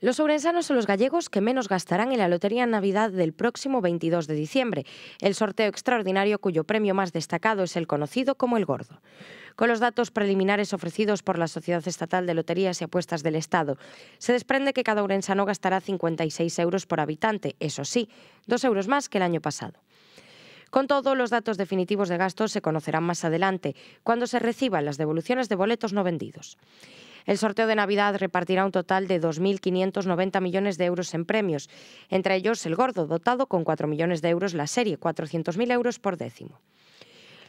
Los sobrensanos son los gallegos que menos gastarán en la Lotería Navidad del próximo 22 de diciembre, el sorteo extraordinario cuyo premio más destacado es el conocido como el Gordo. Con los datos preliminares ofrecidos por la Sociedad Estatal de Loterías y Apuestas del Estado, se desprende que cada urensano gastará 56 euros por habitante, eso sí, dos euros más que el año pasado. Con todo, los datos definitivos de gastos se conocerán más adelante, cuando se reciban las devoluciones de boletos no vendidos. El sorteo de Navidad repartirá un total de 2.590 millones de euros en premios, entre ellos el gordo, dotado con 4 millones de euros la serie, 400.000 euros por décimo.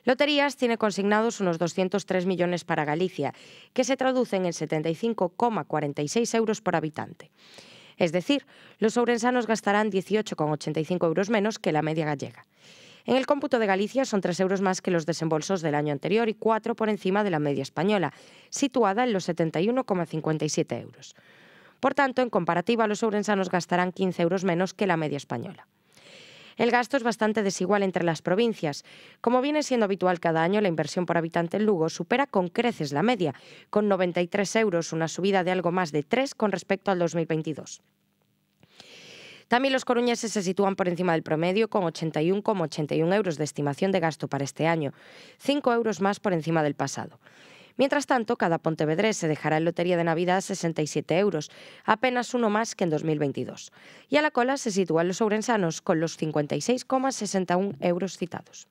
Loterías tiene consignados unos 203 millones para Galicia, que se traducen en 75,46 euros por habitante. Es decir, los ourensanos gastarán 18,85 euros menos que la media gallega. En el cómputo de Galicia son 3 euros más que los desembolsos del año anterior y 4 por encima de la media española, situada en los 71,57 euros. Por tanto, en comparativa, los sobrensanos gastarán 15 euros menos que la media española. El gasto es bastante desigual entre las provincias. Como viene siendo habitual cada año, la inversión por habitante en Lugo supera con creces la media, con 93 euros, una subida de algo más de 3 con respecto al 2022. También los coruñeses se sitúan por encima del promedio con 81,81 euros de estimación de gasto para este año, 5 euros más por encima del pasado. Mientras tanto, cada pontevedrés se dejará en Lotería de Navidad 67 euros, apenas uno más que en 2022. Y a la cola se sitúan los ourensanos con los 56,61 euros citados.